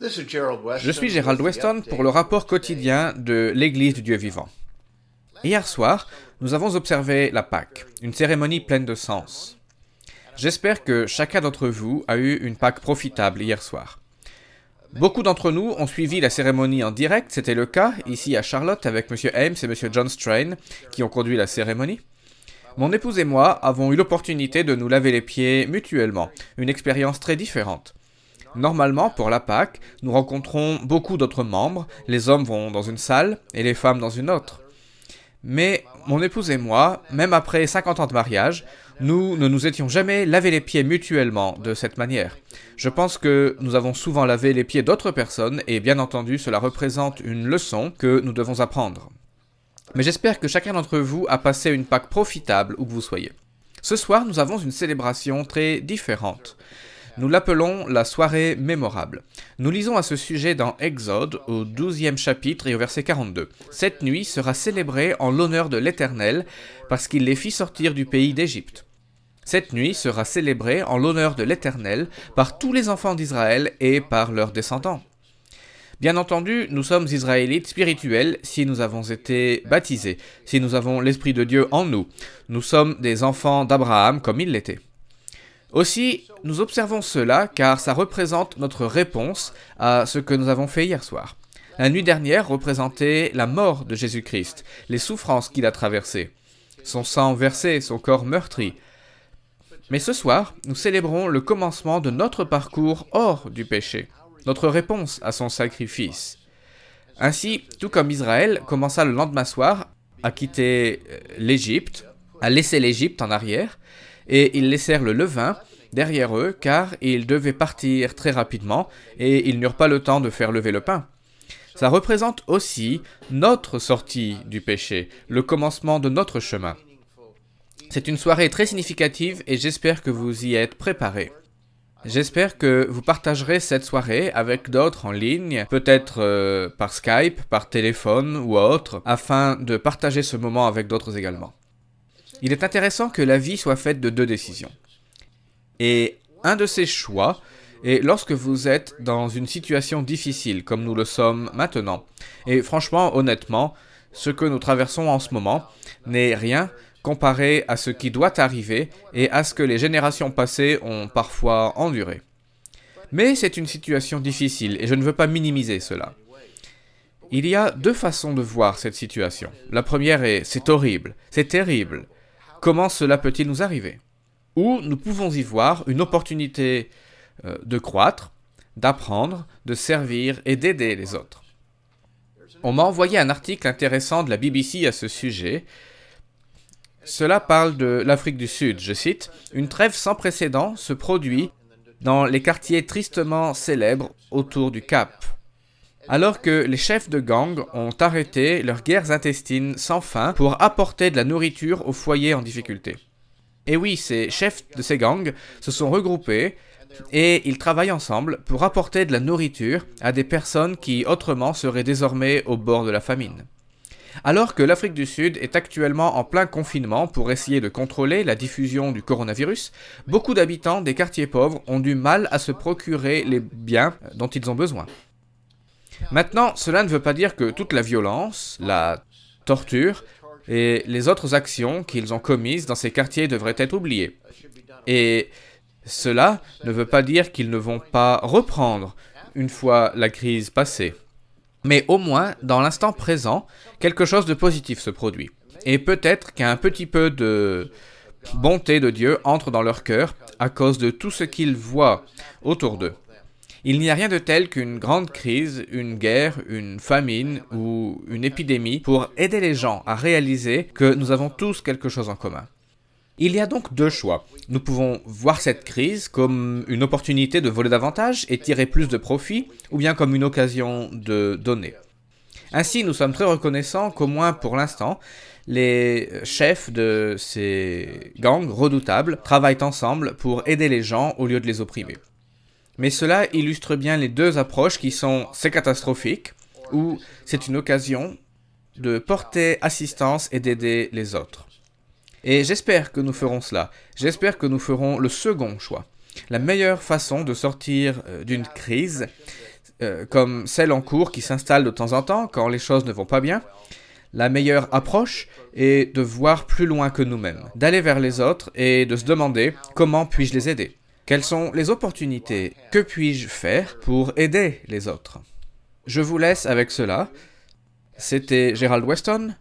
Je suis Gerald Weston pour le rapport quotidien de l'Église du Dieu vivant. Hier soir, nous avons observé la Pâque, une cérémonie pleine de sens. J'espère que chacun d'entre vous a eu une Pâque profitable hier soir. Beaucoup d'entre nous ont suivi la cérémonie en direct, c'était le cas ici à Charlotte avec M. Ames et M. John Strain qui ont conduit la cérémonie. Mon épouse et moi avons eu l'opportunité de nous laver les pieds mutuellement, une expérience très différente. Normalement, pour la Pâque, nous rencontrons beaucoup d'autres membres. Les hommes vont dans une salle et les femmes dans une autre. Mais mon épouse et moi, même après 50 ans de mariage, nous ne nous étions jamais lavé les pieds mutuellement de cette manière. Je pense que nous avons souvent lavé les pieds d'autres personnes et bien entendu cela représente une leçon que nous devons apprendre. Mais j'espère que chacun d'entre vous a passé une Pâque profitable où que vous soyez. Ce soir, nous avons une célébration très différente. Nous l'appelons la soirée mémorable. Nous lisons à ce sujet dans Exode, au 12e chapitre et au verset 42. Cette nuit sera célébrée en l'honneur de l'Éternel, parce qu'il les fit sortir du pays d'Égypte. Cette nuit sera célébrée en l'honneur de l'Éternel par tous les enfants d'Israël et par leurs descendants. Bien entendu, nous sommes israélites spirituels si nous avons été baptisés, si nous avons l'Esprit de Dieu en nous. Nous sommes des enfants d'Abraham comme il l'était. Aussi, nous observons cela car ça représente notre réponse à ce que nous avons fait hier soir. La nuit dernière représentait la mort de Jésus-Christ, les souffrances qu'il a traversées, son sang versé, son corps meurtri. Mais ce soir, nous célébrons le commencement de notre parcours hors du péché, notre réponse à son sacrifice. Ainsi, tout comme Israël commença le lendemain soir à quitter euh, l'Égypte, à laisser l'Égypte en arrière, et ils laissèrent le levain derrière eux, car ils devaient partir très rapidement, et ils n'eurent pas le temps de faire lever le pain. Ça représente aussi notre sortie du péché, le commencement de notre chemin. C'est une soirée très significative et j'espère que vous y êtes préparés. J'espère que vous partagerez cette soirée avec d'autres en ligne, peut-être euh, par Skype, par téléphone ou autre, afin de partager ce moment avec d'autres également. Il est intéressant que la vie soit faite de deux décisions. Et un de ces choix est lorsque vous êtes dans une situation difficile, comme nous le sommes maintenant. Et franchement, honnêtement, ce que nous traversons en ce moment n'est rien comparé à ce qui doit arriver et à ce que les générations passées ont parfois enduré. Mais c'est une situation difficile et je ne veux pas minimiser cela. Il y a deux façons de voir cette situation. La première est c'est horrible, c'est terrible, Comment cela peut-il nous arriver Ou nous pouvons y voir une opportunité euh, de croître, d'apprendre, de servir et d'aider les autres. On m'a envoyé un article intéressant de la BBC à ce sujet. Cela parle de l'Afrique du Sud, je cite, Une trêve sans précédent se produit dans les quartiers tristement célèbres autour du Cap alors que les chefs de gang ont arrêté leurs guerres intestines sans fin pour apporter de la nourriture aux foyers en difficulté. Et oui, ces chefs de ces gangs se sont regroupés et ils travaillent ensemble pour apporter de la nourriture à des personnes qui autrement seraient désormais au bord de la famine. Alors que l'Afrique du Sud est actuellement en plein confinement pour essayer de contrôler la diffusion du coronavirus, beaucoup d'habitants des quartiers pauvres ont du mal à se procurer les biens dont ils ont besoin. Maintenant, cela ne veut pas dire que toute la violence, la torture et les autres actions qu'ils ont commises dans ces quartiers devraient être oubliées. Et cela ne veut pas dire qu'ils ne vont pas reprendre une fois la crise passée. Mais au moins, dans l'instant présent, quelque chose de positif se produit. Et peut-être qu'un petit peu de bonté de Dieu entre dans leur cœur à cause de tout ce qu'ils voient autour d'eux. Il n'y a rien de tel qu'une grande crise, une guerre, une famine ou une épidémie pour aider les gens à réaliser que nous avons tous quelque chose en commun. Il y a donc deux choix. Nous pouvons voir cette crise comme une opportunité de voler davantage et tirer plus de profit, ou bien comme une occasion de donner. Ainsi, nous sommes très reconnaissants qu'au moins pour l'instant, les chefs de ces gangs redoutables travaillent ensemble pour aider les gens au lieu de les opprimer. Mais cela illustre bien les deux approches qui sont c'est catastrophique ou c'est une occasion de porter assistance et d'aider les autres. Et j'espère que nous ferons cela. J'espère que nous ferons le second choix. La meilleure façon de sortir euh, d'une crise, euh, comme celle en cours qui s'installe de temps en temps quand les choses ne vont pas bien, la meilleure approche est de voir plus loin que nous-mêmes, d'aller vers les autres et de se demander comment puis-je les aider. Quelles sont les opportunités Que puis-je faire pour aider les autres Je vous laisse avec cela. C'était Gerald Weston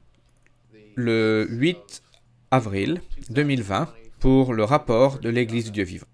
le 8 avril 2020 pour le rapport de l'Église du Dieu vivant.